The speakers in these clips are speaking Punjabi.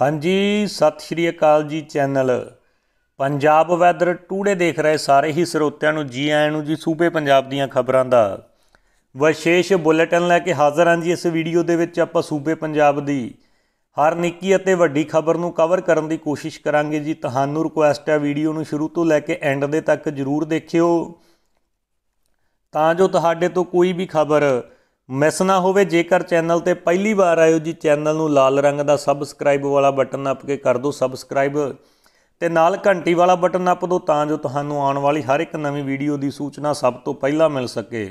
ਹਾਂਜੀ ਸਤਿ ਸ਼੍ਰੀ ਅਕਾਲ ਜੀ ਚੈਨਲ ਪੰਜਾਬ ਵੈਦਰ ਟੂਡੇ ਦੇਖ ਰਹੇ ਸਾਰੇ ਹੀ ਸਰੋਤਿਆਂ ਨੂੰ ਜੀ ਆਇਆਂ ਨੂੰ ਜੀ ਸੂਬੇ ਪੰਜਾਬ ਦੀਆਂ ਖਬਰਾਂ ਦਾ ਵਿਸ਼ੇਸ਼ ਬੁਲੇਟਿਨ ਲੈ ਕੇ ਹਾਜ਼ਰ ਹਾਂ ਜੀ ਇਸ ਵੀਡੀਓ ਦੇ ਵਿੱਚ ਆਪਾਂ ਸੂਬੇ ਪੰਜਾਬ ਦੀ ਹਰ ਨਿੱਕੀ ਅਤੇ ਵੱਡੀ ਖਬਰ ਨੂੰ ਕਵਰ ਕਰਨ ਦੀ ਕੋਸ਼ਿਸ਼ ਕਰਾਂਗੇ ਜੀ ਤੁਹਾਨੂੰ ਰਿਕੁਐਸਟ ਹੈ ਵੀਡੀਓ ਨੂੰ ਸ਼ੁਰੂ ਤੋਂ ਲੈ ਕੇ ਐਂਡ ਦੇ ਤੱਕ ਜ਼ਰੂਰ ਦੇਖਿਓ ਤਾਂ ਜੋ ਤੁਹਾਡੇ ਤੋਂ ਕੋਈ ਵੀ ਖਬਰ ਮਿਸ ਨਾ ਹੋਵੇ ਜੇਕਰ ਚੈਨਲ ਤੇ ਪਹਿਲੀ ਵਾਰ ਆਇਓ ਜੀ ਚੈਨਲ ਨੂੰ ਲਾਲ ਰੰਗ ਦਾ ਸਬਸਕ੍ਰਾਈਬ ਵਾਲਾ ਬਟਨ ਨੱਪ ਕੇ ਕਰ ਦਿਓ ਸਬਸਕ੍ਰਾਈਬ ਤੇ ਨਾਲ ਘੰਟੀ ਵਾਲਾ ਬਟਨ ਨੱਪ ਦਿਓ ਤਾਂ ਜੋ ਤੁਹਾਨੂੰ ਆਉਣ ਵਾਲੀ ਹਰ ਇੱਕ ਨਵੀਂ ਵੀਡੀਓ ਦੀ ਸੂਚਨਾ ਸਭ ਤੋਂ ਪਹਿਲਾਂ ਮਿਲ ਸਕੇ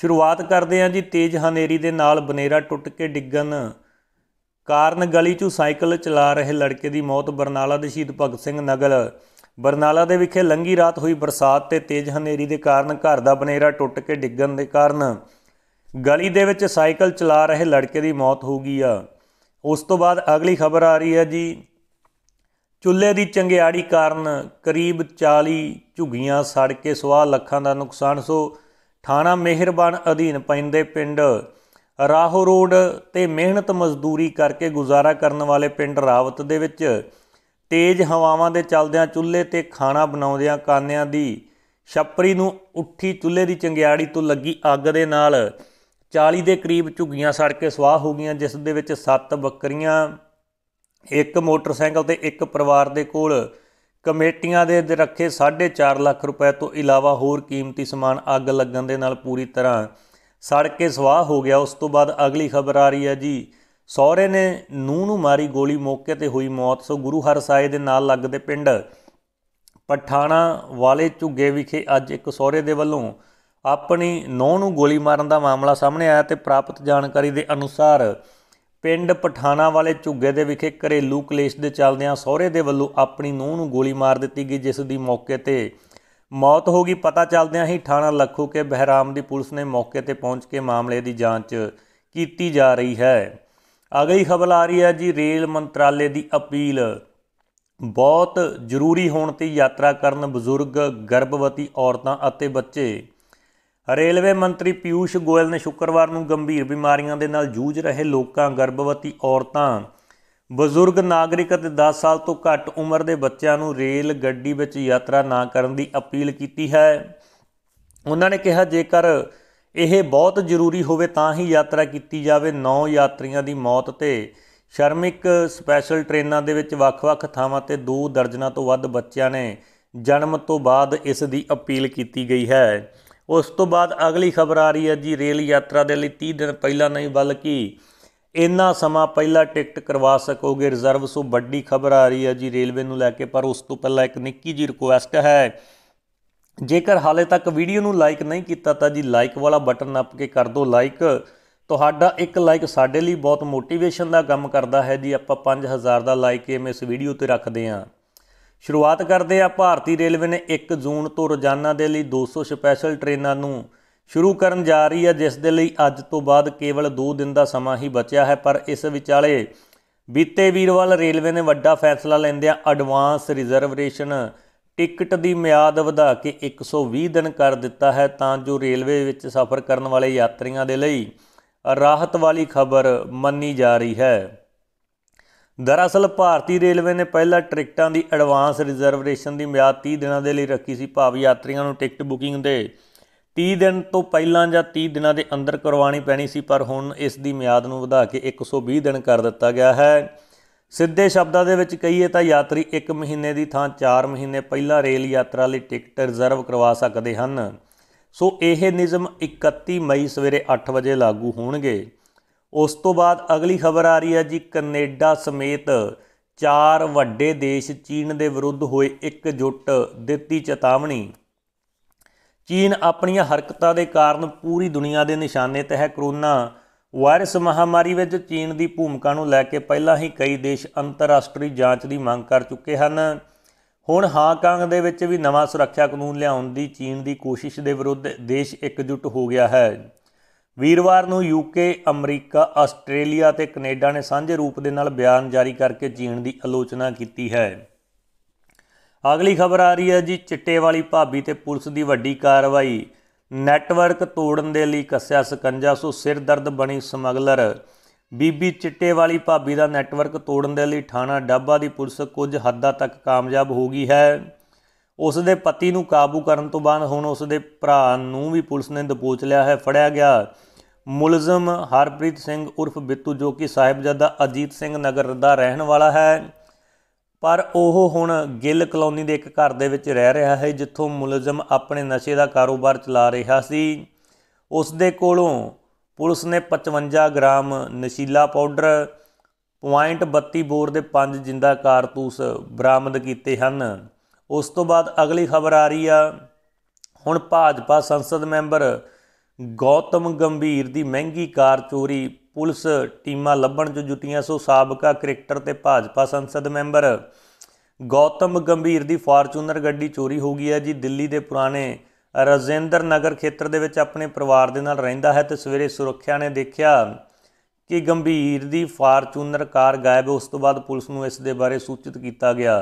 ਸ਼ੁਰੂਆਤ ਕਰਦੇ ਹਾਂ ਜੀ ਤੇਜ਼ ਹਨੇਰੀ ਦੇ ਨਾਲ ਬਨੇਰਾ ਟੁੱਟ ਕੇ ਡਿੱਗਣ ਕਾਰਨ ਗਲੀ 'ਚੋਂ ਸਾਈਕਲ ਚਲਾ ਰਹੇ ਲੜਕੇ ਦੀ ਮੌਤ ਬਰਨਾਲਾ ਦੇ ਸ਼ਹੀਦ ਭਗਤ ਸਿੰਘ ਨਗਰ ਬਰਨਾਲਾ ਦੇ ਵਿਖੇ ਲੰਗੀ ਰਾਤ ਹੋਈ ਬਰਸਾਤ ਤੇ ਤੇਜ਼ ਹਨੇਰੀ ਦੇ ਕਾਰਨ ਘਰ ਦਾ ਬਨੇਰਾ ਟੁੱਟ ਕੇ ਡਿੱਗਣ ਦੇ ਕਾਰਨ ਗਲੀ ਦੇ ਵਿੱਚ ਸਾਈਕਲ ਚਲਾ ਰਹੇ ਲੜਕੇ ਦੀ ਮੌਤ ਹੋ ਗਈ ਆ ਉਸ ਤੋਂ ਬਾਅਦ ਅਗਲੀ ਖਬਰ ਆ ਰਹੀ ਹੈ ਜੀ ਚੁੱਲ੍ਹੇ ਦੀ ਚੰਗਿਆੜੀ ਕਾਰਨ ਕਰੀਬ 40 ਝੁੱਗੀਆਂ ਸੜ ਕੇ ਸਵਾ ਲੱਖਾਂ ਦਾ ਨੁਕਸਾਨ ਸੋ ਥਾਣਾ ਮਿਹਰਬਾਨ ਅਧੀਨ ਪੈਂਦੇ ਪਿੰਡ ਰਾਹੋ ਰੋਡ ਤੇ ਮਿਹਨਤ ਮਜ਼ਦੂਰੀ ਕਰਕੇ ਗੁਜ਼ਾਰਾ ਕਰਨ ਵਾਲੇ ਪਿੰਡ ਰਾਵਤ ਦੇ ਵਿੱਚ ਤੇਜ਼ ਹਵਾਵਾਂ ਦੇ ਚੱਲਦਿਆਂ ਚੁੱਲ੍ਹੇ ਤੇ ਖਾਣਾ ਬਣਾਉਂਦਿਆਂ ਕਾਨਿਆਂ ਦੀ ਛੱਪਰੀ ਨੂੰ ਉੱਠੀ ਚੁੱਲ੍ਹੇ ਦੀ ਚੰਗਿਆੜੀ ਤੋਂ ਲੱਗੀ ਅੱਗ ਦੇ ਨਾਲ 40 ਦੇ ਕਰੀਬ ਝੁੱਗੀਆਂ ਸੜ ਕੇ ਸਵਾਹ ਹੋ ਗਈਆਂ ਜਿਸ ਦੇ ਵਿੱਚ 7 ਬੱਕਰੀਆਂ ਇੱਕ ਮੋਟਰਸਾਈਕਲ ਤੇ ਇੱਕ ਪਰਿਵਾਰ ਦੇ ਕੋਲ ਕਮੇਟੀਆਂ ਦੇ ਰੱਖੇ 4.5 ਲੱਖ ਰੁਪਏ ਤੋਂ ਇਲਾਵਾ ਹੋਰ ਕੀਮਤੀ ਸਮਾਨ ਅੱਗ ਲੱਗਣ ਦੇ ਨਾਲ ਪੂਰੀ ਤਰ੍ਹਾਂ ਸੜ ਕੇ ਸਵਾਹ ਹੋ ਗਿਆ ਉਸ ਤੋਂ ਬਾਅਦ ਅਗਲੀ ਖਬਰ ਆ ਰਹੀ ਹੈ ਜੀ ਸੌਰੇ ਨੇ ਨੂੰ ਨੂੰ ਮਾਰੀ ਗੋਲੀ ਮੌਕੇ ਤੇ ਹੋਈ ਮੌਤ ਸੋ ਗੁਰੂ ਹਰ ਦੇ ਨਾਲ ਲੱਗਦੇ ਪਿੰਡ ਪਠਾਣਾ ਵਾਲੇ ਝੁੱਗੇ ਵਿਖੇ ਅੱਜ ਇੱਕ ਸੌਰੇ ਦੇ ਵੱਲੋਂ ਆਪਣੀ ਨੌਂ ਨੂੰ ਗੋਲੀ ਮਾਰਨ ਦਾ ਮਾਮਲਾ ਸਾਹਮਣੇ ਆਇਆ ਤੇ ਪ੍ਰਾਪਤ ਜਾਣਕਾਰੀ ਦੇ ਅਨੁਸਾਰ ਪਿੰਡ ਪਠਾਣਾ ਵਾਲੇ ਝੁੱਗੇ ਦੇ ਵਿਖੇ ਘਰੇਲੂ ਕਲੇਸ਼ ਦੇ ਚੱਲਦਿਆਂ ਸਹੁਰੇ ਦੇ ਵੱਲੋਂ ਆਪਣੀ ਨੌਂ ਨੂੰ ਗੋਲੀ ਮਾਰ ਦਿੱਤੀ ਗਈ ਜਿਸ ਦੀ ਮੌਕੇ ਤੇ ਮੌਤ ਹੋ ਗਈ ਪਤਾ ਚੱਲਦਿਆਂ ਹੀ ਥਾਣਾ ਲੱਖੂ ਕੇ ਬਹਿਰਾਮ ਦੀ ਪੁਲਿਸ ਨੇ ਮੌਕੇ ਤੇ ਪਹੁੰਚ ਕੇ ਮਾਮਲੇ ਦੀ ਜਾਂਚ ਕੀਤੀ ਜਾ ਰਹੀ ਹੈ ਅਗਲੀ ਖਬਰ ਆ ਰਹੀ ਹੈ ਜੀ ਰੇਲ ਮੰਤਰਾਲੇ ਦੀ ਅਪੀਲ ਬਹੁਤ ਜ਼ਰੂਰੀ ਹੋਣ ਤੇ ਯਾਤਰਾ ਕਰਨ ਬਜ਼ੁਰਗ ਗਰਭਵਤੀ ਔਰਤਾਂ ਅਤੇ ਬੱਚੇ ਰੇਲਵੇ ਮੰਤਰੀ ਪਿਊਸ਼ ਗੋਇਲ ਨੇ ਸ਼ੁੱਕਰਵਾਰ ਨੂੰ ਗੰਭੀਰ ਬਿਮਾਰੀਆਂ ਦੇ ਨਾਲ ਜੂਝ ਰਹੇ ਲੋਕਾਂ ਗਰਭਵਤੀ ਔਰਤਾਂ ਬਜ਼ੁਰਗ ਨਾਗਰਿਕ ਅਤੇ 10 ਸਾਲ ਤੋਂ ਘੱਟ ਉਮਰ ਦੇ ਬੱਚਿਆਂ ਨੂੰ ਰੇਲ ਗੱਡੀ ਵਿੱਚ ਯਾਤਰਾ ਨਾ ਕਰਨ ਦੀ ਅਪੀਲ ਕੀਤੀ ਹੈ ਉਹਨਾਂ ਨੇ ਕਿਹਾ ਜੇਕਰ ਇਹ ਬਹੁਤ ਜ਼ਰੂਰੀ ਹੋਵੇ ਤਾਂ ਹੀ ਯਾਤਰਾ ਕੀਤੀ ਜਾਵੇ 9 ਯਾਤਰੀਆਂ ਦੀ ਮੌਤ ਤੇ ਸ਼ਰਮਿਕ ਸਪੈਸ਼ਲ ਟ੍ਰੇਨਾਂ ਦੇ ਵਿੱਚ ਵੱਖ-ਵੱਖ ਥਾਵਾਂ ਤੇ 2 ਦਰਜਨਾਂ ਤੋਂ ਵੱਧ ਬੱਚਿਆਂ ਨੇ ਜਨਮ ਤੋਂ ਬਾਅਦ ਇਸ ਦੀ ਅਪੀਲ ਕੀਤੀ ਗਈ ਹੈ ਉਸ ਤੋਂ ਬਾਅਦ ਅਗਲੀ ਖਬਰ ਆ ਰਹੀ ਹੈ ਜੀ ਰੇਲ ਯਾਤਰਾ ਦੇ ਲਈ 30 ਦਿਨ ਪਹਿਲਾਂ ਨਹੀਂ ਬਲਕਿ ਇੰਨਾ ਸਮਾਂ ਪਹਿਲਾਂ ਟਿਕਟ ਕਰਵਾ ਸਕੋਗੇ ਰਿਜ਼ਰਵ ਸੋ ਵੱਡੀ ਖਬਰ ਆ ਰਹੀ ਹੈ ਜੀ ਰੇਲਵੇ ਨੂੰ ਲੈ ਕੇ ਪਰ ਉਸ ਤੋਂ ਪਹਿਲਾਂ ਇੱਕ ਨਿੱਕੀ ਜੀ ਰਿਕੁਐਸਟ ਹੈ ਜੇਕਰ ਹਾਲੇ ਤੱਕ ਵੀਡੀਓ ਨੂੰ ਲਾਈਕ ਨਹੀਂ ਕੀਤਾ ਤਾਂ ਜੀ ਲਾਈਕ ਵਾਲਾ ਬਟਨ ਨੱਪ ਕੇ ਕਰ ਦਿਓ ਲਾਈਕ ਤੁਹਾਡਾ ਇੱਕ ਲਾਈਕ ਸਾਡੇ ਲਈ ਬਹੁਤ ਮੋਟੀਵੇਸ਼ਨ ਦਾ ਕੰਮ ਕਰਦਾ ਹੈ ਜੀ ਆਪਾਂ 5000 ਦਾ ਲਾਈਕ ਇਸ ਵੀਡੀਓ ਤੇ ਰੱਖਦੇ ਆਂ ਸ਼ੁਰੂਆਤ ਕਰਦੇ ਆ ਭਾਰਤੀ ਰੇਲਵੇ ਨੇ 1 ਜੂਨ ਤੋਂ ਰੋਜ਼ਾਨਾ ਦੇ ਲਈ 200 ਸਪੈਸ਼ਲ ਟ੍ਰੇਨਾਂ ਨੂੰ ਸ਼ੁਰੂ ਕਰਨ ਜਾ ਰਹੀ ਹੈ ਜਿਸ ਦੇ ਲਈ ਅੱਜ ਤੋਂ ਬਾਅਦ ਕੇਵਲ 2 ਦਿਨ ਦਾ ਸਮਾਂ ਹੀ ਬਚਿਆ ਹੈ ਪਰ ਇਸ ਵਿਚਾਲੇ ਬੀਤੇ ਵੀਰਵਾਲ ਰੇਲਵੇ ਨੇ ਵੱਡਾ ਫੈਸਲਾ ਲੈਂਦਿਆਂ ਐਡਵਾਂਸ ਰਿਜ਼ਰਵੇਸ਼ਨ ਟਿਕਟ ਦੀ ਮਿਆਦ ਵਧਾ ਕੇ 120 ਦਿਨ ਕਰ ਦਿੱਤਾ ਹੈ ਤਾਂ ਜੋ ਰੇਲਵੇ ਵਿੱਚ ਸਫ਼ਰ ਕਰਨ ਵਾਲੇ ਯਾਤਰੀਆਂ ਦੇ ਲਈ ਰਾਹਤ ਵਾਲੀ ਖਬਰ ਮੰਨੀ ਜਾ ਰਹੀ ਹੈ ਦਰਅਸਲ ਭਾਰਤੀ ਰੇਲਵੇ ਨੇ ਪਹਿਲਾਂ ਟਿਕਟਾਂ ਦੀ ਐਡਵਾਂਸ ਰਿਜ਼ਰਵੇਸ਼ਨ ਦੀ ਮਿਆਦ 30 ਦਿਨਾਂ ਦੇ ਲਈ ਰੱਖੀ ਸੀ ਭਾਵ ਯਾਤਰੀਆਂ ਨੂੰ ਟਿਕਟ ਬੁਕਿੰਗ ਦੇ 30 ਦਿਨ ਤੋਂ ਪਹਿਲਾਂ ਜਾਂ 30 ਦਿਨਾਂ ਦੇ ਅੰਦਰ ਕਰਵਾਉਣੀ ਪੈਣੀ ਸੀ ਪਰ ਹੁਣ ਇਸ ਦੀ ਮਿਆਦ ਨੂੰ ਵਧਾ ਕੇ 120 ਦਿਨ ਕਰ ਦਿੱਤਾ ਗਿਆ ਹੈ ਸਿੱਧੇ ਸ਼ਬਦਾਂ ਦੇ ਵਿੱਚ ਕਹੀਏ ਤਾਂ ਯਾਤਰੀ 1 ਮਹੀਨੇ ਦੀ ਥਾਂ 4 ਮਹੀਨੇ ਪਹਿਲਾਂ ਰੇਲ ਯਾਤਰਾ ਲਈ ਟਿਕਟ ਰਿਜ਼ਰਵ ਕਰਵਾ ਸਕਦੇ ਹਨ ਸੋ ਇਹ ਨਿਯਮ 31 ਮਈ ਸਵੇਰੇ 8 ਵਜੇ ਲਾਗੂ ਹੋਣਗੇ ਉਸ ਤੋਂ ਬਾਅਦ ਅਗਲੀ ਖਬਰ ਆ ਰਹੀ ਹੈ ਜੀ ਕੈਨੇਡਾ ਸਮੇਤ ਚਾਰ ਵੱਡੇ ਦੇਸ਼ ਚੀਨ ਦੇ ਵਿਰੁੱਧ ਹੋਏ ਜੁੱਟ ਦਿੱਤੀ ਚੇਤਾਵਨੀ ਚੀਨ ਆਪਣੀਆਂ ਹਰਕਤਾਂ ਦੇ ਕਾਰਨ ਪੂਰੀ ਦੁਨੀਆ ਦੇ ਨਿਸ਼ਾਨੇ ਤੇ ਹੈ ਕਰੋਨਾ ਵਾਇਰਸ ਮਹਾਮਾਰੀ ਵਿੱਚ ਚੀਨ ਦੀ ਭੂਮਿਕਾ ਨੂੰ ਲੈ ਕੇ ਪਹਿਲਾਂ ਹੀ ਕਈ ਦੇਸ਼ ਅੰਤਰਰਾਸ਼ਟਰੀ ਜਾਂਚ ਦੀ ਮੰਗ ਕਰ ਚੁੱਕੇ ਹਨ ਹੁਣ ਹਾਂਗਕਾਂਗ ਦੇ ਵਿੱਚ ਵੀ ਨਵਾਂ ਸੁਰੱਖਿਆ ਕਾਨੂੰਨ ਲਿਆਉਣ ਦੀ ਚੀਨ ਦੀ ਕੋਸ਼ਿਸ਼ ਦੇ ਵਿਰੁੱਧ ਦੇਸ਼ ਇਕਜੁੱਟ ਹੋ ਗਿਆ ਹੈ ਵੀਰਵਾਰ ਨੂੰ ਯੂਕੇ ਅਮਰੀਕਾ ਆਸਟ੍ਰੇਲੀਆ ਤੇ ਕੈਨੇਡਾ ਨੇ ਸਾਂਝੇ ਰੂਪ ਦੇ ਨਾਲ ਬਿਆਨ ਜਾਰੀ ਕਰਕੇ ਚੀਨ ਦੀ ਆਲੋਚਨਾ ਕੀਤੀ ਹੈ ਅਗਲੀ ਖਬਰ ਆ ਰਹੀ ਹੈ ਜੀ ਚਿੱਟੇ ਵਾਲੀ ਭਾਬੀ ਤੇ ਪੁਲਿਸ ਦੀ ਵੱਡੀ ਕਾਰਵਾਈ ਨੈਟਵਰਕ ਤੋੜਨ ਦੇ ਲਈ ਕੱਸਿਆ ਸਕੰਜਾ ਸੋ ਸਿਰ ਦਰਦ ਬਣੀ ਸਮਗਲਰ ਬੀਬੀ ਚਿੱਟੇ ਵਾਲੀ ਭਾਬੀ ਦਾ ਨੈਟਵਰਕ ਤੋੜਨ ਦੇ ਲਈ ਥਾਣਾ ਡੱਬਾ ਦੀ ਪੁਲਿਸ ਕੁਝ ਹੱਦਾਂ ਤੱਕ ਕਾਮਯਾਬ ਹੋ ਗਈ ਹੈ ਉਸ ਦੇ ਪਤੀ ਨੂੰ ਕਾਬੂ ਕਰਨ ਤੋਂ ਬਾਅਦ ਹੁਣ ਉਸ ਦੇ ਭਰਾ ਨੂੰ ਵੀ ਪੁਲਿਸ ਨੇ ਦਬੋਚ ਲਿਆ ਹੈ ਫੜਿਆ ਗਿਆ ਮੁਲਜ਼ਮ ਹਰਪ੍ਰੀਤ ਸਿੰਘ ਉਰਫ ਬਿੱਤੂ ਜੋ ਕਿ ਸਾਹਿਬਜ਼ਾਦਾ ਅਜੀਤ ਸਿੰਘ ਨਗਰ ਦਾ ਰਹਿਣ ਵਾਲਾ ਹੈ ਪਰ ਉਹ ਹੁਣ ਗਿੱਲ ਕਲੋਨੀ ਦੇ ਇੱਕ ਘਰ ਦੇ ਵਿੱਚ ਰਹਿ ਰਿਹਾ ਹੈ ਜਿੱਥੋਂ ਮੁਲਜ਼ਮ ਆਪਣੇ ਨਸ਼ੇ ਦਾ ਕਾਰੋਬਾਰ ਚਲਾ ਰਿਹਾ ਸੀ ਉਸ ਦੇ ਕੋਲੋਂ ਪੁਲਿਸ ਨੇ 55 ਗ੍ਰਾਮ ਨਸ਼ੀਲਾ ਪਾਊਡਰ 0.32 ਬੋਰ ਦੇ 5 ਜਿੰਦਾ ਕਾਰਤੂਸ ਬਰਾਮਦ ਕੀਤੇ ਹਨ ਉਸ ਤੋਂ ਬਾਅਦ ਅਗਲੀ ਖਬਰ ਆ ਰਹੀ ਆ ਹੁਣ ਭਾਜਪਾ ਸੰਸਦ ਮੈਂਬਰ ਗੌਤਮ ਗੰਭੀਰ ਦੀ ਮਹਿੰਗੀ ਕਾਰ ਚੋਰੀ ਪੁਲਿਸ ਟੀਮਾਂ ਲੱਭਣ 'ਚ ਜੁਟੀਆਂ ਸੋ ਸਾਬਕਾ ਕ੍ਰਿਕਟਰ ਤੇ ਭਾਜਪਾ ਸੰਸਦ ਮੈਂਬਰ ਗੌਤਮ ਗੰਭੀਰ ਦੀ ਫਾਰਚੂਨਰ ਗੱਡੀ ਚੋਰੀ ਹੋ ਗਈ ਹੈ ਜੀ ਦਿੱਲੀ ਦੇ ਪੁਰਾਣੇ ਰਜਿੰਦਰ ਨਗਰ ਖੇਤਰ ਦੇ ਵਿੱਚ ਆਪਣੇ ਪਰਿਵਾਰ ਦੇ ਨਾਲ ਰਹਿੰਦਾ ਹੈ ਤੇ ਸਵੇਰੇ ਸੁਰੱਖਿਆ ਨੇ ਦੇਖਿਆ ਕਿ ਗੰਭੀਰ ਦੀ ਫਾਰਚੂਨਰ ਕਾਰ ਗਾਇਬ ਉਸ ਤੋਂ ਬਾਅਦ ਪੁਲਿਸ ਨੂੰ ਇਸ ਦੇ ਬਾਰੇ ਸੂਚਿਤ ਕੀਤਾ ਗਿਆ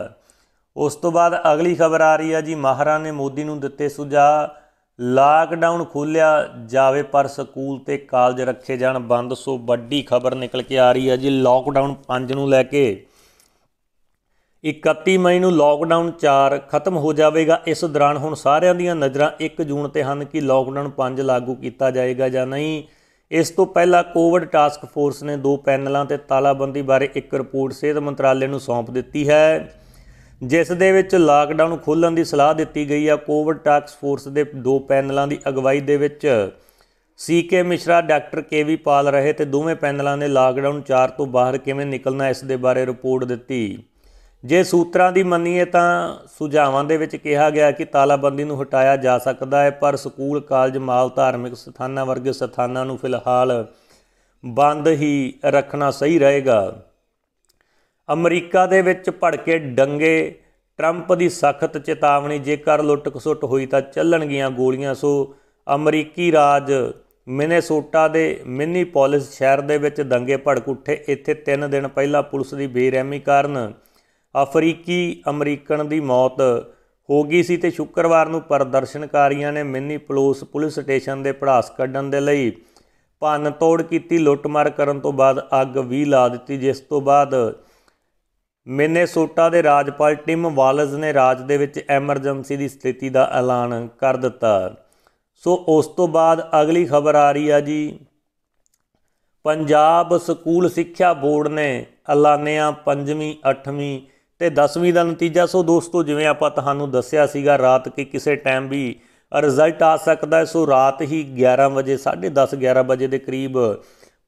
ਉਸ ਤੋਂ ਬਾਅਦ ਅਗਲੀ ਖਬਰ ਆ ਰਹੀ ਹੈ ਜੀ ਮਹਾਰਾ ਨੇ ਮੋਦੀ ਨੂੰ ਦਿੱਤੇ ਸੁਝਾਅ ਲਾਕਡਾਊਨ ਖੋਲਿਆ ਜਾਵੇ ਪਰ ਸਕੂਲ ਤੇ ਕਾਲਜ ਰੱਖੇ ਜਾਣ ਬੰਦ ਸੋ ਵੱਡੀ ਖਬਰ ਨਿਕਲ ਕੇ ਆ ਰਹੀ ਹੈ ਜੀ ਲਾਕਡਾਊਨ 5 ਨੂੰ ਲੈ ਕੇ 31 ਮਈ ਨੂੰ ਲਾਕਡਾਊਨ 4 ਖਤਮ ਹੋ ਜਾਵੇਗਾ ਇਸ ਦੌਰਾਨ ਹੁਣ ਸਾਰਿਆਂ ਦੀਆਂ ਨਜ਼ਰਾਂ 1 ਜੂਨ ਤੇ ਹਨ ਕਿ ਲਾਕਡਾਊਨ 5 ਲਾਗੂ ਕੀਤਾ ਜਾਏਗਾ ਜਾਂ ਨਹੀਂ ਇਸ ਤੋਂ ਪਹਿਲਾਂ ਕੋਵਿਡ ਟਾਸਕ ਫੋਰਸ ਨੇ ਦੋ ਪੈਨਲਾਂ ਤੇ ਤਾਲਾਬੰਦੀ ਬਾਰੇ ਇੱਕ ਰਿਪੋਰਟ ਸਿਹਤ ਮੰਤਰਾਲੇ ਨੂੰ ਸੌਂਪ ਦਿੱਤੀ ਹੈ ਜਿਸ ਦੇ ਵਿੱਚ ਲਾਕਡਾਊਨ ਖੋਲਣ ਦੀ ਸਲਾਹ ਦਿੱਤੀ ਗਈ ਆ ਕੋਵਿਡ ਟਾਸਕ ਫੋਰਸ ਦੇ ਦੋ ਪੈਨਲਾਂ ਦੀ ਅਗਵਾਈ ਦੇ ਵਿੱਚ ਸੀ ਕੇ ਮਿਸ਼ਰਾ ਡਾਕਟਰ ਕੇ ਵੀ ਪਾਲ ਰਹੇ ਤੇ ਦੋਵੇਂ ਪੈਨਲਾਂ ਨੇ ਲਾਕਡਾਊਨ 4 ਤੋਂ ਬਾਹਰ ਕਿਵੇਂ ਨਿਕਲਣਾ ਇਸ ਦੇ ਬਾਰੇ ਰਿਪੋਰਟ ਦਿੱਤੀ ਜੇ ਸੂਤਰਾਂ ਦੀ ਮੰਨੀਏ ਤਾਂ ਸੁਝਾਵਾਂ ਦੇ ਵਿੱਚ ਕਿਹਾ ਗਿਆ ਕਿ ਤਾਲਾਬੰਦੀ ਨੂੰ ਹਟਾਇਆ ਜਾ ਸਕਦਾ ਹੈ ਪਰ ਸਕੂਲ ਕਾਲਜ ਮਾਲ ਧਾਰਮਿਕ ਸਥਾਨਾਂ ਵਰਗੇ ਸਥਾਨਾਂ ਨੂੰ ਫਿਲਹਾਲ ਬੰਦ ਹੀ ਰੱਖਣਾ ਸਹੀ ਰਹੇਗਾ ਅਮਰੀਕਾ ਦੇ ਵਿੱਚ ਭੜਕੇ ਡੰਗੇ ਟਰੰਪ ਦੀ ਸਖਤ ਚੇਤਾਵਨੀ ਜੇਕਰ ਲੁੱਟ-ਖਸੁੱਟ ਹੋਈ ਤਾਂ ਚੱਲਣਗੀਆਂ ਗੋਲੀਆਂ ਸੋ ਅਮਰੀਕੀ ਰਾਜ ਮਿਨੇਸੋਟਾ ਦੇ ਮਿਨੀਪੋਲਿਸ ਸ਼ਹਿਰ ਦੇ ਵਿੱਚ ਦੰਗੇ ਭੜਕ ਉੱਠੇ ਇੱਥੇ 3 ਦਿਨ ਪਹਿਲਾਂ ਪੁਲਿਸ ਦੀ ਬੇਰਹਿਮੀ ਕਾਰਨ ਅਫਰੀਕੀ ਅਮਰੀਕਨ ਦੀ ਮੌਤ ਹੋ ਗਈ ਸੀ ਤੇ ਸ਼ੁੱਕਰਵਾਰ ਨੂੰ ਪ੍ਰਦਰਸ਼ਨਕਾਰੀਆਂ ਨੇ ਮਿਨੀਪੋਲਿਸ ਪੁਲਿਸ ਸਟੇਸ਼ਨ ਦੇ ਪੜਾਸ ਕੱਢਣ ਦੇ ਲਈ ਭੰਨ ਤੋੜ ਕੀਤੀ ਲੁੱਟਮਾਰ ਕਰਨ ਤੋਂ ਬਾਅਦ ਅੱਗ ਵੀ ਲਾ ਦਿੱਤੀ ਜਿਸ ਤੋਂ ਬਾਅਦ ਮਿਨੇਸੋਟਾ ਦੇ ਰਾਜਪਾਲ ਟਿਮ ਵਾਲਜ਼ ਨੇ ਰਾਜ ਦੇ ਵਿੱਚ ਐਮਰਜੈਂਸੀ ਦੀ ਸਥਿਤੀ ਦਾ ਐਲਾਨ ਕਰ ਦਿੱਤਾ ਸੋ ਉਸ ਤੋਂ ਬਾਅਦ ਅਗਲੀ ਖਬਰ ਆ ਰਹੀ ਆ ਜੀ ਪੰਜਾਬ ਸਕੂਲ ਸਿੱਖਿਆ ਬੋਰਡ ਨੇ ਐਲਾਨਿਆ 5ਵੀਂ 8ਵੀਂ ਤੇ 10ਵੀਂ ਦਾ ਨਤੀਜਾ ਸੋ ਦੋਸਤੋ ਜਿਵੇਂ ਆਪਾਂ ਤੁਹਾਨੂੰ ਦੱਸਿਆ ਸੀਗਾ ਰਾਤ ਕਿ ਕਿਸੇ ਟਾਈਮ ਵੀ ਰਿਜ਼ਲਟ ਆ ਸਕਦਾ ਸੋ ਰਾਤ ਹੀ 11 ਵਜੇ 10:30 11 ਵਜੇ ਦੇ ਕਰੀਬ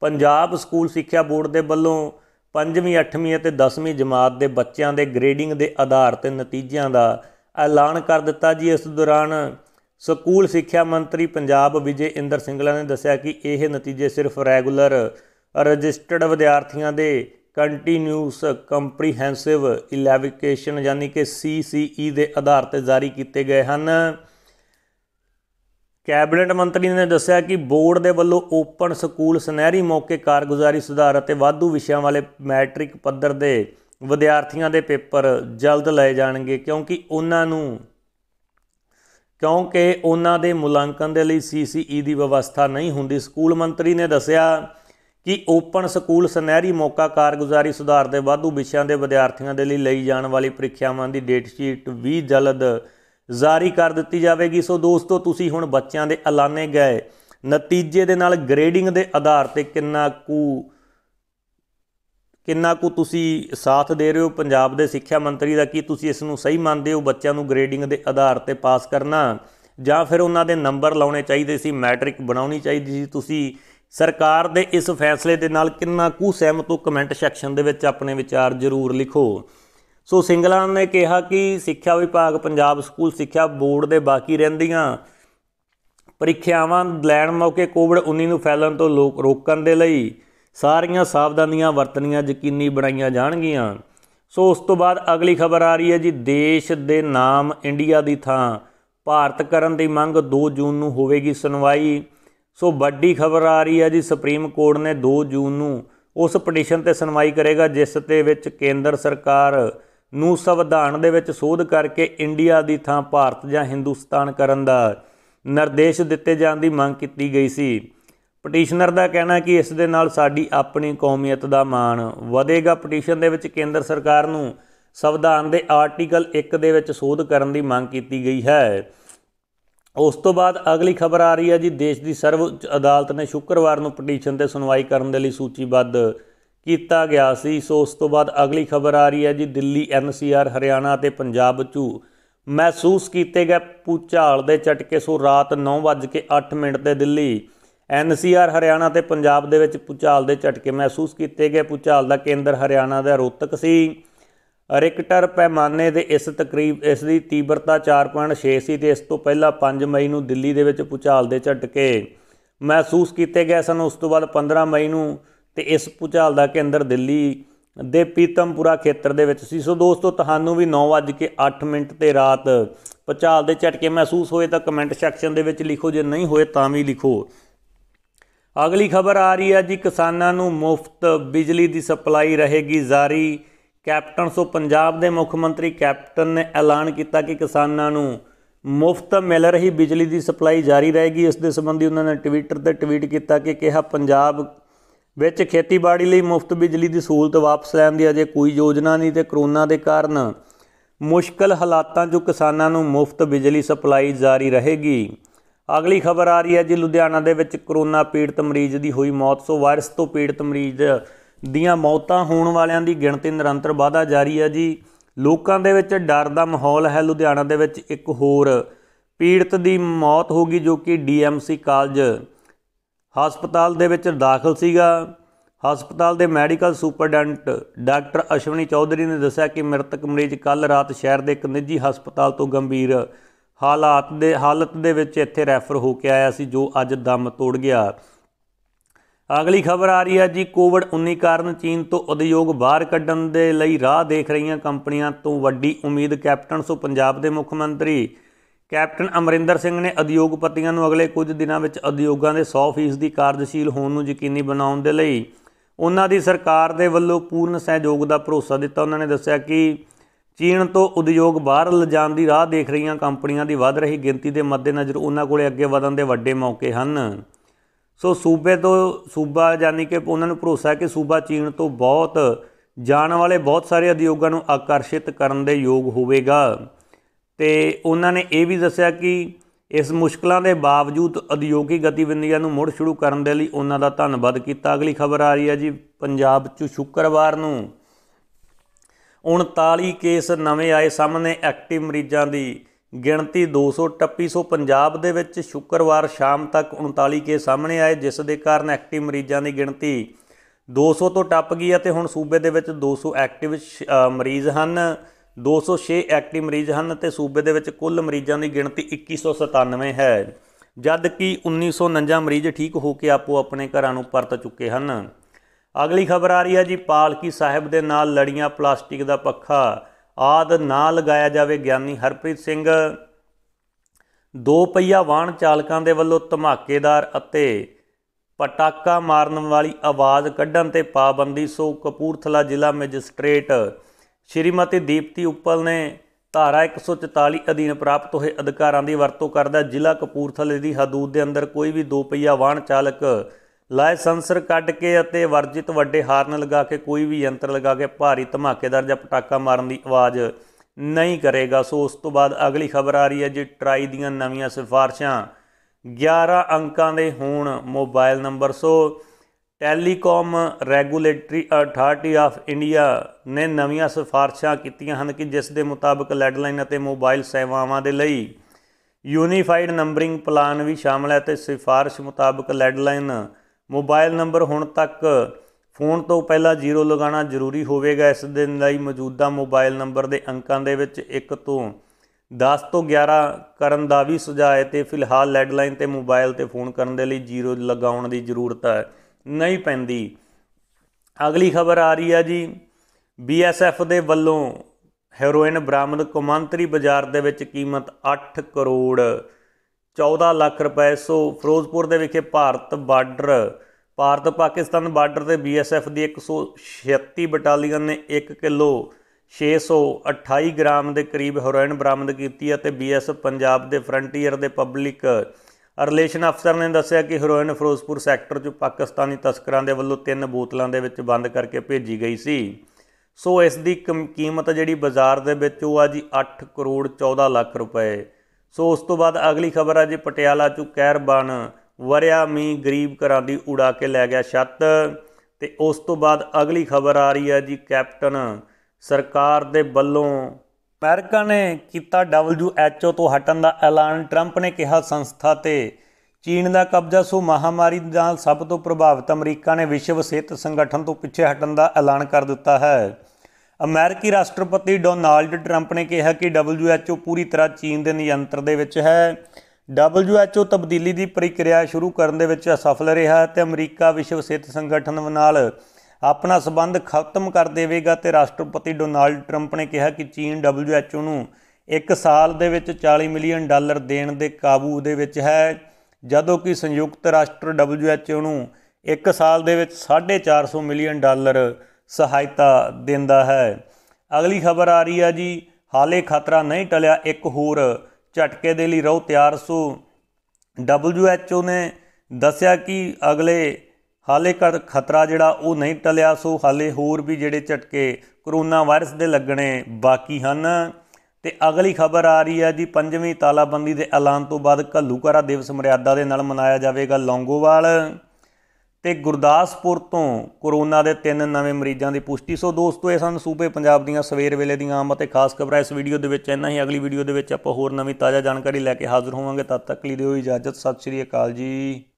ਪੰਜਾਬ ਸਕੂਲ ਸਿੱਖਿਆ ਬੋਰਡ ਦੇ ਵੱਲੋਂ ਪੰਜਵੀਂ ਅੱਠਵੀਂ ਅਤੇ 10ਵੀਂ ਜਮਾਤ ਦੇ ਬੱਚਿਆਂ ਦੇ ਗ੍ਰੇਡਿੰਗ ਦੇ ਆਧਾਰ ਤੇ ਨਤੀਜਿਆਂ ਦਾ ਐਲਾਨ ਕਰ ਦਿੱਤਾ ਜੀ ਇਸ ਦੌਰਾਨ ਸਕੂਲ ਸਿੱਖਿਆ ਮੰਤਰੀ ਪੰਜਾਬ ਵਿਜੇ ਇੰਦਰ ਸਿੰਗਲਾ ਨੇ ਦੱਸਿਆ ਕਿ ਇਹ ਨਤੀਜੇ ਸਿਰਫ ਰੈਗੂਲਰ ਰਜਿਸਟਰਡ ਵਿਦਿਆਰਥੀਆਂ ਦੇ ਕੰਟੀਨਿਊਸ ਕੰਪਰੀਹੈਂਸਿਵ ਇਲੈਵਿਕੇਸ਼ਨ ਯਾਨੀ ਕਿ ਸੀਸੀਈ e ਦੇ ਆਧਾਰ ਤੇ ਜਾਰੀ ਕੀਤੇ ਗਏ ਹਨ ਕੈਬਨਿਟ ਮੰਤਰੀ ਨੇ ਦੱਸਿਆ ਕਿ ਬੋਰਡ ਦੇ ਵੱਲੋਂ ਓਪਨ ਸਕੂਲ ਸੁਨਹਿਰੀ ਮੌਕੇ ਕਾਰਗੁਜ਼ਾਰੀ ਸੁਧਾਰ ਅਤੇ ਵਾਧੂ ਵਿਸ਼ਿਆਂ ਵਾਲੇ ਮੈਟ੍ਰਿਕ ਪੱਧਰ ਦੇ ਵਿਦਿਆਰਥੀਆਂ ਦੇ ਪੇਪਰ ਜਲਦ ਲਏ ਜਾਣਗੇ ਕਿਉਂਕਿ ਉਹਨਾਂ ਨੂੰ ਕਿਉਂਕਿ ਉਹਨਾਂ ਦੇ ਮੁਲਾਂਕਣ ਦੇ ਲਈ ਸੀਸੀਈ ਦੀ ਵਿਵਸਥਾ ਨਹੀਂ ਹੁੰਦੀ ਸਕੂਲ ਮੰਤਰੀ ਨੇ ਦੱਸਿਆ ਕਿ ਓਪਨ ਸਕੂਲ ਸੁਨਹਿਰੀ ਮੌਕਾ ਕਾਰਗੁਜ਼ਾਰੀ ਸੁਧਾਰ ਦੇ ਵਾਧੂ ਵਿਸ਼ਿਆਂ ਦੇ ਵਿਦਿਆਰਥੀਆਂ ਦੇ ਲਈ ਲਈ ਜਾਣ ਵਾਲੀ ਪ੍ਰੀਖਿਆਵਾਂ ਦੀ ਡੇਟ ਸ਼ੀਟ ਵੀ ਜਲਦ ਜਾਰੀ ਕਰ ਦਿੱਤੀ ਜਾਵੇਗੀ ਸੋ ਦੋਸਤੋ ਤੁਸੀਂ ਹੁਣ ਬੱਚਿਆਂ ਦੇ ਐਲਾਨੇ ਗਏ ਨਤੀਜੇ ਦੇ ਨਾਲ ਗ੍ਰੇਡਿੰਗ ਦੇ ਆਧਾਰ ਤੇ ਕਿੰਨਾ ਕੁ ਕਿੰਨਾ ਕੁ ਤੁਸੀਂ ਸਾਥ ਦੇ ਰਹੇ ਹੋ ਪੰਜਾਬ ਦੇ ਸਿੱਖਿਆ ਮੰਤਰੀ ਦਾ ਕੀ ਤੁਸੀਂ ਇਸ ਨੂੰ ਸਹੀ ਮੰਨਦੇ ਹੋ ਬੱਚਿਆਂ ਨੂੰ ਗ੍ਰੇਡਿੰਗ ਦੇ ਆਧਾਰ ਤੇ ਪਾਸ ਕਰਨਾ ਜਾਂ ਫਿਰ ਉਹਨਾਂ ਦੇ ਨੰਬਰ ਲਾਉਣੇ ਚਾਹੀਦੇ ਸੀ ਮੈਟ੍ਰਿਕ ਬਣਾਉਣੀ ਚਾਹੀਦੀ ਸੀ ਤੁਸੀਂ ਸਰਕਾਰ ਦੇ ਇਸ ਫੈਸਲੇ ਦੇ ਨਾਲ ਕਿੰਨਾ ਕੁ ਸਹਿਮਤ ਹੋ ਕਮੈਂਟ ਸੈਕਸ਼ਨ ਦੇ ਵਿੱਚ ਆਪਣੇ ਵਿਚਾਰ ਜ਼ਰੂਰ ਲਿਖੋ ਸੋ ਸਿੰਗਲਾਨ ਨੇ ਕਿਹਾ ਕਿ ਸਿੱਖਿਆ ਵਿਭਾਗ ਪੰਜਾਬ ਸਕੂਲ ਸਿੱਖਿਆ ਬੋਰਡ ਦੇ ਬਾਕੀ ਰਹਿੰਦੀਆਂ ਪ੍ਰੀਖਿਆਵਾਂ ਲੈਣ ਮੌਕੇ ਕੋਵਿਡ-19 ਨੂੰ ਫੈਲਣ ਤੋਂ ਲੋਕ ਰੋਕਣ ਦੇ ਲਈ ਸਾਰੀਆਂ ਸਾਵਧਾਨੀਆਂ ਵਰਤਣੀਆਂ ਯਕੀਨੀ ਬਣਾਈਆਂ ਜਾਣਗੀਆਂ ਸੋ ਉਸ ਤੋਂ ਬਾਅਦ ਅਗਲੀ ਖਬਰ ਆ ਰਹੀ ਹੈ ਜੀ ਦੇਸ਼ ਦੇ ਨਾਮ ਇੰਡੀਆ ਦੀ ਥਾਂ ਭਾਰਤ ਕਰਨ ਦੀ ਮੰਗ 2 ਜੂਨ ਨੂੰ ਹੋਵੇਗੀ ਸੁਣਵਾਈ ਸੋ ਵੱਡੀ ਖਬਰ ਆ ਰਹੀ ਹੈ ਜੀ ਸੁਪਰੀਮ ਕੋਰਟ ਨੇ 2 ਜੂਨ ਨੂੰ ਉਸ ਪਟੀਸ਼ਨ ਤੇ ਸੁਣਵਾਈ ਕਰੇਗਾ ਜਿਸ ਤੇ ਵਿੱਚ ਕੇਂਦਰ ਸਰਕਾਰ ਨੂੰ ਸੰਵਿਧਾਨ ਦੇ ਵਿੱਚ ਸੋਧ ਕਰਕੇ ਇੰਡੀਆ ਦੀ ਥਾਂ ਭਾਰਤ ਜਾਂ ਹਿੰਦੁਸਤਾਨ ਕਰਨ ਦਾ ਨਿਰਦੇਸ਼ ਦਿੱਤੇ ਜਾਣ ਦੀ ਮੰਗ ਕੀਤੀ ਗਈ ਸੀ ਪਟੀਸ਼ਨਰ ਦਾ ਕਹਿਣਾ ਕਿ ਇਸ ਦੇ ਨਾਲ ਸਾਡੀ ਆਪਣੀ ਕੌਮੀਅਤ ਦਾ ਮਾਣ ਵਧੇਗਾ ਪਟੀਸ਼ਨ ਦੇ ਵਿੱਚ ਕੇਂਦਰ ਸਰਕਾਰ ਨੂੰ ਸੰਵਿਧਾਨ ਦੇ ਆਰਟੀਕਲ 1 ਦੇ ਵਿੱਚ ਸੋਧ ਕਰਨ ਦੀ ਮੰਗ ਕੀਤੀ ਗਈ ਹੈ ਉਸ ਤੋਂ ਬਾਅਦ ਅਗਲੀ ਖਬਰ ਆ ਰਹੀ ਹੈ ਜੀ ਦੇਸ਼ ਦੀ ਸਰਵਉੱਚ ਅਦਾਲਤ ਨੇ ਸ਼ੁੱਕਰਵਾਰ ਨੂੰ ਪਟੀਸ਼ਨ ਤੇ ਸੁਣਵਾਈ ਕਰਨ ਦੇ ਲਈ ਸੂਚੀਬੱਧ ਕੀਤਾ ਗਿਆ ਸੀ ਸੋ ਉਸ ਤੋਂ ਬਾਅਦ ਅਗਲੀ ਖਬਰ ਆ ਰਹੀ ਹੈ ਜੀ ਦਿੱਲੀ ਐਨਸੀਆਰ ਹਰਿਆਣਾ ਤੇ ਪੰਜਾਬ ਚੂ ਮਹਿਸੂਸ ਕੀਤੇ ਗਏ ਪੂਚਾਲ ਦੇ ਝਟਕੇ ਸੋ ਰਾਤ 9:08 ਮਿੰਟ ਤੇ ਦਿੱਲੀ ਐਨਸੀਆਰ ਹਰਿਆਣਾ ਤੇ ਪੰਜਾਬ ਦੇ ਵਿੱਚ ਪੂਚਾਲ ਦੇ ਝਟਕੇ ਮਹਿਸੂਸ ਕੀਤੇ ਗਏ ਪੂਚਾਲ ਦਾ ਕੇਂਦਰ ਹਰਿਆਣਾ ਦਾ ਰੋਤਕ ਸੀ ਰਿਕਟਰ ਪੈਮਾਨੇ ਦੇ ਇਸ ਤਕਰੀਬ ਇਸ ਦੀ ਤੀਬਰਤਾ 4.6 ਸੀ ਤੇ ਇਸ ਤੋਂ ਪਹਿਲਾਂ 5 ਮਈ ਨੂੰ ਦਿੱਲੀ ਦੇ ਵਿੱਚ ਪੂਚਾਲ ਦੇ ਝਟਕੇ ਮਹਿਸੂਸ ਕੀਤੇ ਗਏ ਸਨ ਉਸ ਤੋਂ ਬਾਅਦ 15 ਮਈ ਨੂੰ ਤੇ ਇਸ ਪੁਚਾਲ ਦਾ ਕੇਂਦਰ ਦਿੱਲੀ ਦੇ ਪੀਤਮਪੁਰਾ ਖੇਤਰ ਦੇ ਵਿੱਚ ਸੀ ਸੋ ਦੋਸਤੋ ਤੁਹਾਨੂੰ ਵੀ 9:08 ਮਿੰਟ ਤੇ ਰਾਤ ਪੁਚਾਲ ਦੇ ਝਟਕੇ ਮਹਿਸੂਸ ਹੋਏ ਤਾਂ ਕਮੈਂਟ ਸੈਕਸ਼ਨ ਦੇ ਵਿੱਚ ਲਿਖੋ ਜੇ ਨਹੀਂ ਹੋਏ ਤਾਂ ਵੀ ਲਿਖੋ ਅਗਲੀ ਖਬਰ ਆ ਰਹੀ ਹੈ ਜੀ ਕਿਸਾਨਾਂ ਨੂੰ ਮੁਫਤ ਬਿਜਲੀ ਦੀ ਸਪਲਾਈ ਰਹੇਗੀ ਜਾਰੀ ਕੈਪਟਨ ਸੋ ਪੰਜਾਬ ਦੇ ਮੁੱਖ ਮੰਤਰੀ ਕੈਪਟਨ ਨੇ ਐਲਾਨ ਕੀਤਾ ਕਿ ਕਿਸਾਨਾਂ ਨੂੰ ਮੁਫਤ ਮਿਲ ਰਹੀ ਬਿਜਲੀ ਦੀ ਸਪਲਾਈ ਜਾਰੀ ਰਹੇਗੀ ਇਸ ਦੇ ਸੰਬੰਧੀ ਉਹਨਾਂ ਨੇ ਟਵਿੱਟਰ ਤੇ ਟਵੀਟ ਕੀਤਾ ਕਿ ਕਿਹਾ ਪੰਜਾਬ ਵਿੱਚ ਖੇਤੀਬਾੜੀ ਲਈ ਮੁਫਤ ਬਿਜਲੀ ਦੀ ਸਹੂਲਤ ਵਾਪਸ ਲੈਣ ਦੀ ਅਜੇ ਕੋਈ ਯੋਜਨਾ ਨਹੀਂ ਤੇ ਕਰੋਨਾ ਦੇ ਕਾਰਨ ਮੁਸ਼ਕਲ ਹਾਲਾਤਾਂ 'ਚ ਕਿਸਾਨਾਂ ਨੂੰ ਮੁਫਤ ਬਿਜਲੀ ਸਪਲਾਈ ਜਾਰੀ ਰਹੇਗੀ ਅਗਲੀ ਖਬਰ ਆ ਰਹੀ ਹੈ ਜੀ ਲੁਧਿਆਣਾ ਦੇ ਵਿੱਚ ਕਰੋਨਾ ਪੀੜਤ ਮਰੀਜ਼ ਦੀ ਹੋਈ ਮੌਤ ਸੋ ਵਾਇਰਸ ਤੋਂ ਪੀੜਤ ਮਰੀਜ਼ ਦੀਆਂ ਮੌਤਾਂ ਹੋਣ ਵਾਲਿਆਂ ਦੀ ਗਿਣਤੀ ਨਿਰੰਤਰ ਵਾਧਾ ਜਾਰੀ ਹੈ ਜੀ ਲੋਕਾਂ ਦੇ ਵਿੱਚ ਡਰ ਦਾ ਮਾਹੌਲ ਹੈ ਲੁਧਿਆਣਾ ਦੇ ਵਿੱਚ ਇੱਕ ਹੋਰ ਪੀੜਤ ਦੀ ਮੌਤ ਹੋ ਗਈ ਜੋ ਕਿ ਡੀਐਮਸੀ ਕਾਲਜ ਹਸਪਤਾਲ ਦੇ ਵਿੱਚ ਦਾਖਲ ਸੀਗਾ ਹਸਪਤਾਲ ਦੇ medical superintendent doctor Ashwani Chaudhary ਨੇ ਦੱਸਿਆ ਕਿ ਮ੍ਰਿਤਕ ਮਰੀਜ਼ ਕੱਲ ਰਾਤ ਸ਼ਹਿਰ ਦੇ ਇੱਕ ਨਿੱਜੀ ਹਸਪਤਾਲ ਤੋਂ ਗੰਭੀਰ ਹਾਲਾਤ ਦੇ ਹਾਲਤ ਦੇ ਵਿੱਚ ਇੱਥੇ ਰੈਫਰ ਹੋ ਕੇ ਆਇਆ ਸੀ ਜੋ ਅੱਜ ਦਮ ਤੋੜ ਗਿਆ ਅਗਲੀ ਖਬਰ ਆ ਰਹੀ ਹੈ ਜੀ ਕੋਵਿਡ-19 ਕਾਰਨ ਚੀਨ ਤੋਂ ਉਦਯੋਗ ਬਾਹਰ ਕੱਢਣ ਦੇ ਲਈ ਰਾਹ ਦੇਖ ਰਹੀਆਂ ਕੰਪਨੀਆਂ ਤੋਂ ਵੱਡੀ ਉਮੀਦ ਕੈਪਟਨ ਸੋ ਪੰਜਾਬ ਦੇ ਮੁੱਖ ਮੰਤਰੀ ਕੈਪਟਨ ਅਮਰਿੰਦਰ ਸਿੰਘ ਨੇ ਉਦਯੋਗਪਤੀਆਂ ਨੂੰ ਅਗਲੇ ਕੁਝ ਦਿਨਾਂ ਵਿੱਚ ਉਦਯੋਗਾਂ ਦੇ 100% ਦੀ ਕਾਰਜਸ਼ੀਲ ਹੋਣ ਨੂੰ ਯਕੀਨੀ ਬਣਾਉਣ ਦੇ ਲਈ ਉਹਨਾਂ ਦੀ ਸਰਕਾਰ ਦੇ ਵੱਲੋਂ ਪੂਰਨ ਸਹਿਯੋਗ ਦਾ ਭਰੋਸਾ ਦਿੱਤਾ ਉਹਨਾਂ ਨੇ ਦੱਸਿਆ ਕਿ ਚੀਨ ਤੋਂ ਉਦਯੋਗ ਬਾਹਰ ਲਿਜਾਣ ਦੀ ਰਾਹ ਦੇਖ ਰਹੀਆਂ ਕੰਪਨੀਆਂ ਦੀ ਵੱਧ ਰਹੀ ਗਿਣਤੀ ਦੇ ਮੱਦੇਨਜ਼ਰ ਉਹਨਾਂ ਕੋਲੇ ਅੱਗੇ ਵਧਣ ਦੇ ਵੱਡੇ ਮੌਕੇ ਹਨ ਸੋ ਸੂਬੇ ਤੋਂ ਸੂਬਾ ਜਾਨੀ ਕਿ ਉਹਨਾਂ ਨੂੰ ਭਰੋਸਾ ਹੈ ਕਿ ਸੂਬਾ ਚੀਨ ਤੋਂ ਬਹੁਤ ਜਾਣ ਵਾਲੇ ਬਹੁਤ ਸਾਰੇ ਉਦਯੋਗਾਂ ਨੂੰ ਆਕਰਸ਼ਿਤ ਕਰਨ ਦੇ ਯੋਗ ਹੋਵੇਗਾ ਤੇ ਉਹਨਾਂ ਨੇ ਇਹ ਵੀ ਦੱਸਿਆ ਕਿ ਇਸ ਮੁਸ਼ਕਲਾਂ ਦੇ ਬਾਵਜੂਦ ਉਦਯੋਗਿਕ ਗਤੀਵਿਧੀਆਂ ਨੂੰ ਮੁੜ ਸ਼ੁਰੂ ਕਰਨ ਦੇ ਲਈ ਉਹਨਾਂ ਦਾ ਧੰਨਵਾਦ ਕੀਤਾ ਅਗਲੀ ਖਬਰ ਆ ਰਹੀ ਹੈ ਜੀ ਪੰਜਾਬ 'ਚ ਸ਼ੁੱਕਰਵਾਰ ਨੂੰ 39 ਕੇਸ ਨਵੇਂ ਆਏ ਸਾਹਮਣੇ ਐਕਟਿਵ ਮਰੀਜ਼ਾਂ ਦੀ ਗਿਣਤੀ 200 ਪੰਜਾਬ ਦੇ ਵਿੱਚ ਸ਼ੁੱਕਰਵਾਰ ਸ਼ਾਮ ਤੱਕ 39 ਕੇਸ ਸਾਹਮਣੇ ਆਏ ਜਿਸ ਦੇ ਕਾਰਨ ਐਕਟਿਵ ਮਰੀਜ਼ਾਂ ਦੀ ਗਿਣਤੀ 200 ਤੋਂ ਟੱਪ ਗਈ ਹੈ ਤੇ ਹੁਣ ਸੂਬੇ ਦੇ ਵਿੱਚ 200 ਐਕਟਿਵ ਮਰੀਜ਼ ਹਨ 206 ਐਕਟਿਵ ਮਰੀਜ਼ ਹਨ ਤੇ ਸੂਬੇ ਦੇ ਵਿੱਚ ਕੁੱਲ ਮਰੀਜ਼ਾਂ ਦੀ ਗਿਣਤੀ 2197 ਹੈ ਜਦ ਕਿ 1949 ਮਰੀਜ਼ ਠੀਕ ਹੋ ਕੇ ਆਪੋ ਆਪਣੇ ਘਰਾਂ ਨੂੰ ਪਰਤ ਚੁੱਕੇ ਹਨ ਅਗਲੀ ਖਬਰ ਆ ਰਹੀ ਹੈ ਜੀ ਪਾਲਕੀ ਸਾਹਿਬ ਦੇ ਨਾਲ ਲੜੀਆਂ ਪਲਾਸਟਿਕ ਦਾ ਪੱਖਾ ਆਦ ਨਾ ਲਗਾਇਆ ਜਾਵੇ ਗਿਆਨੀ ਹਰਪ੍ਰੀਤ ਸਿੰਘ ਦੋ ਪਹੀਆ ਵਾਹਨ ਚਾਲਕਾਂ ਦੇ ਵੱਲੋਂ ਧਮਾਕੇਦਾਰ ਅਤੇ ਪਟਾਕਾ ਮਾਰਨ ਵਾਲੀ ਆਵਾਜ਼ ਕੱਢਣ ਤੇ ਪਾਬੰਦੀ ਸੋ ਕਪੂਰਥਲਾ ਜ਼ਿਲ੍ਹਾ ਮੈਜਿਸਟ੍ਰੇਟ ਸ਼੍ਰੀਮਤੀ ਦੀਪਤੀ ਉੱਪਲ ਨੇ ਧਾਰਾ 144 ਅਧੀਨ ਪ੍ਰਾਪਤ ਹੋਏ ਅਧਿਕਾਰਾਂ ਦੀ ਵਰਤੋਂ ਕਰਦਾ ਜ਼ਿਲ੍ਹਾ ਕਪੂਰਥਲੇ ਦੀ ਹਦੂਦ ਦੇ ਅੰਦਰ ਕੋਈ ਵੀ ਦੋ ਪਹੀਆ ਵਾਹਨ ਚਾਲਕ ਲਾਇਸੈਂਸਰ ਕੱਢ ਕੇ ਅਤੇ ਵਰਜਿਤ ਵੱਡੇ ਹਾਰਨ ਲਗਾ ਕੇ ਕੋਈ ਵੀ ਯੰਤਰ ਲਗਾ ਕੇ ਭਾਰੀ ਧਮਾਕੇਦਾਰ ਜਾਂ ਪਟਾਕਾ ਮਾਰਨ ਦੀ ਆਵਾਜ਼ ਨਹੀਂ ਕਰੇਗਾ ਸੋ ਉਸ ਤੋਂ ਬਾਅਦ ਅਗਲੀ ਖਬਰ ਆ ਰਹੀ ਹੈ ਜੀ ਟਰਾਈ ਦੀਆਂ ਨਵੀਆਂ ਸਿਫਾਰਸ਼ਾਂ 11 ਅੰਕਾਂ ਦੇ ਹੋਣ mobile number so telecom regulatory authority of India ਨੇ ਨਵੀਆਂ ਸਿਫਾਰਸ਼ਾਂ ਕੀਤੀਆਂ ਹਨ ਕਿ ਜਿਸ ਦੇ ਮੁਤਾਬਕ ਲੈਂਡਲਾਈਨ ਅਤੇ ਮੋਬਾਈਲ ਸੇਵਾਵਾਂ ਦੇ ਲਈ ਯੂਨੀਫਾਈਡ ਨੰਬਰਿੰਗ ਪਲਾਨ ਵੀ ਸ਼ਾਮਲ ਹੈ ਤੇ ਸਿਫਾਰਸ਼ ਮੁਤਾਬਕ ਲੈਂਡਲਾਈਨ ਮੋਬਾਈਲ ਨੰਬਰ ਹੁਣ ਤੱਕ ਫੋਨ ਤੋਂ ਪਹਿਲਾਂ ਜ਼ੀਰੋ ਲਗਾਉਣਾ ਜ਼ਰੂਰੀ ਹੋਵੇਗਾ ਇਸ ਦੇ ਲਈ ਮੌਜੂਦਾ ਮੋਬਾਈਲ ਨੰਬਰ ਦੇ ਅੰਕਾਂ ਦੇ ਵਿੱਚ 1 ਤੋਂ 10 ਤੋਂ 11 ਕਰਨ ਦਾ ਵੀ ਸੁਝਾਅ ਹੈ ਤੇ ਫਿਲਹਾਲ ਲੈਂਡਲਾਈਨ ਤੇ ਮੋਬਾਈਲ ਤੇ ਫੋਨ ਕਰਨ ਦੇ ਲਈ ਜ਼ੀਰੋ ਲਗਾਉਣ ਦੀ ਜ਼ਰੂਰਤ ਹੈ ਨਹੀਂ ਪੈਂਦੀ ਅਗਲੀ ਖਬਰ ਆ ਰਹੀ ਆ ਜੀ ਬੀਐਸਐਫ ਦੇ ਵੱਲੋਂ ਹੈਰੋਇਨ ਬਰਾਮਦ ਕੁਮੰਤਰੀ ਬਾਜ਼ਾਰ ਦੇ ਵਿੱਚ ਕੀਮਤ 8 ਕਰੋੜ 14 ਲੱਖ ਰੁਪਏ ਸੋ ਫਿਰੋਜ਼ਪੁਰ ਦੇ ਵਿਖੇ ਭਾਰਤ ਬਾਰਡਰ ਭਾਰਤ ਪਾਕਿਸਤਾਨ ਬਾਰਡਰ ਤੇ ਬੀਐਸਐਫ ਦੀ 136 ਬਟਾਲੀਅਨ ਨੇ 1 ਕਿਲੋ 628 ਗ੍ਰਾਮ ਦੇ ਕਰੀਬ ਹੈਰੋਇਨ ਬਰਾਮਦ ਕੀਤੀ ਅਤੇ ਬੀਐਸਐਫ ਪੰਜਾਬ ਦੇ ਫਰੰਟੀਅਰ ਦੇ ਪਬਲਿਕ ਰਿਲੇਸ਼ਨ ਅਫਸਰ ਨੇ ਦੱਸਿਆ ਕਿ ਹੀਰੋਇਨ ਫਿਰੋਜ਼ਪੁਰ ਸੈਕਟਰ 'ਚ ਪਾਕਿਸਤਾਨੀ ਤਸਕਰਾਂ ਦੇ ਵੱਲੋਂ ਤਿੰਨ ਬੋਤਲਾਂ ਦੇ ਵਿੱਚ ਬੰਦ ਕਰਕੇ ਭੇਜੀ ਗਈ ਸੀ ਸੋ ਇਸ ਦੀ ਕੀਮਤ ਜਿਹੜੀ ਬਾਜ਼ਾਰ ਦੇ ਵਿੱਚ ਉਹ ਆ ਜੀ 8 ਕਰੋੜ 14 ਲੱਖ ਰੁਪਏ ਸੋ ਉਸ ਤੋਂ ਬਾਅਦ ਅਗਲੀ ਖਬਰ ਆ ਜੀ ਪਟਿਆਲਾ 'ਚ ਕੈਰਬਾਨ ਵਰਿਆ ਮੀ ਗਰੀਬ ਘਰਾਂ ਦੀ ਉਡਾ ਕੇ ਲੈ ਗਿਆ ਛੱਤ ਤੇ ਉਸ ਤੋਂ ਬਾਅਦ ਅਗਲੀ ਖਬਰ ਆ ਰਹੀ ਹੈ ਜੀ ਕੈਪਟਨ ਸਰਕਾਰ ਦੇ ਵੱਲੋਂ ਅਮਰੀਕਾ ਨੇ ਕੀਤਾ WHO ਤੋਂ ਹਟਣ ਦਾ ਐਲਾਨ ਟਰੰਪ ਨੇ ਕਿਹਾ ਸੰਸਥਾ ਤੇ ਚੀਨ ਦਾ ਕਬਜ਼ਾ ਸੋ ਮਹਾਮਾਰੀ ਨਾਲ ਸਭ ਤੋਂ ਪ੍ਰਭਾਵਿਤ ਅਮਰੀਕਾ ਨੇ ਵਿਸ਼ਵ ਸਿਹਤ ਸੰਗਠਨ ਤੋਂ ਪਿੱਛੇ ਹਟਣ ਦਾ ਐਲਾਨ ਕਰ ਦਿੱਤਾ ਹੈ ਅਮਰੀਕੀ ਰਾਸ਼ਟਰਪਤੀ ਡੋਨਾਲਡ ਟਰੰਪ ਨੇ ਕਿਹਾ ਕਿ WHO ਪੂਰੀ ਤਰ੍ਹਾਂ ਚੀਨ ਦੇ ਨਿਯੰਤਰ ਦੇ ਵਿੱਚ ਹੈ WHO ਤਬਦੀਲੀ ਦੀ ਪ੍ਰਕਿਰਿਆ ਸ਼ੁਰੂ ਕਰਨ ਦੇ ਵਿੱਚ ਅਸਫਲ ਰਿਹਾ ਤੇ ਅਮਰੀਕਾ ਵਿਸ਼ਵ ਸਿਹਤ ਸੰਗਠਨ ਨਾਲ ਆਪਣਾ ਸਬੰਧ ਖਤਮ ਕਰ ਦੇਵੇਗਾ ਤੇ ਰਾਸ਼ਟਰਪਤੀ ਡੋਨਾਲਡ ਟਰੰਪ ਨੇ ਕਿਹਾ ਕਿ ਚੀਨ WHO ਨੂੰ 1 ਸਾਲ ਦੇ ਵਿੱਚ 40 ਮਿਲੀਅਨ ਡਾਲਰ ਦੇਣ ਦੇ ਕਾਬੂ ਦੇ ਵਿੱਚ ਹੈ ਜਦੋਂ ਕਿ ਸੰਯੁਕਤ ਰਾਸ਼ਟਰ WHO ਨੂੰ 1 ਸਾਲ ਦੇ ਵਿੱਚ 450 ਮਿਲੀਅਨ ਡਾਲਰ ਸਹਾਇਤਾ ਦਿੰਦਾ ਹੈ ਅਗਲੀ ਖਬਰ ਆ ਰਹੀ ਹੈ ਜੀ ਹਾਲੇ ਖਤਰਾ ਨਹੀਂ ਟਲਿਆ ਇੱਕ ਹੋਰ ਝਟਕੇ ਦੇ ਲਈ ਰਹੋ ਤਿਆਰ ਸੋ WHO ਨੇ ਦੱਸਿਆ ਕਿ ਅਗਲੇ ਹਾਲੇ ਖਤਰਾ ਜਿਹੜਾ ਉਹ ਨਹੀਂ ਟਲਿਆ ਸੋ ਹਾਲੇ ਹੋਰ ਵੀ ਜਿਹੜੇ ਝਟਕੇ ਕਰੋਨਾ ਵਾਇਰਸ ਦੇ ਲੱਗਣੇ ਬਾਕੀ ਹਨ ਤੇ ਅਗਲੀ ਖਬਰ ਆ ਰਹੀ ਹੈ ਜੀ ਪੰਜਵੀਂ ਤਾਲਾਬੰਦੀ ਦੇ ਐਲਾਨ ਤੋਂ ਬਾਅਦ ਕੱਲੂਕਾਰਾ ਦਿਵਸ ਮਰਿਆਦਾ ਦੇ ਨਾਲ ਮਨਾਇਆ ਜਾਵੇਗਾ ਲੌਂਗੋਵਾਲ ਤੇ ਗੁਰਦਾਸਪੁਰ ਤੋਂ ਕਰੋਨਾ ਦੇ ਤਿੰਨ ਨਵੇਂ ਮਰੀਜ਼ਾਂ ਦੀ ਪੁਸ਼ਟੀ ਸੋ ਦੋਸਤੋ ਇਹ ਸਨ ਸੂਬੇ ਪੰਜਾਬ ਦੀਆਂ ਸਵੇਰ ਵੇਲੇ ਦੀਆਂ ਆਮ ਅਤੇ ਖਾਸ ਖਬਰਾਂ ਇਸ ਵੀਡੀਓ ਦੇ ਵਿੱਚ ਇੰਨਾ ਹੀ ਅਗਲੀ ਵੀਡੀਓ ਦੇ ਵਿੱਚ ਆਪਾਂ ਹੋਰ ਨਵੀਂ ਤਾਜ਼ਾ ਜਾਣਕਾਰੀ ਲੈ ਕੇ ਹਾਜ਼ਰ ਹੋਵਾਂਗੇ ਤਦ ਤੱਕ ਲਈ ਦਿਓ ਇਜਾਜ਼ਤ ਸਤਿ ਸ਼੍ਰੀ ਅਕਾਲ ਜੀ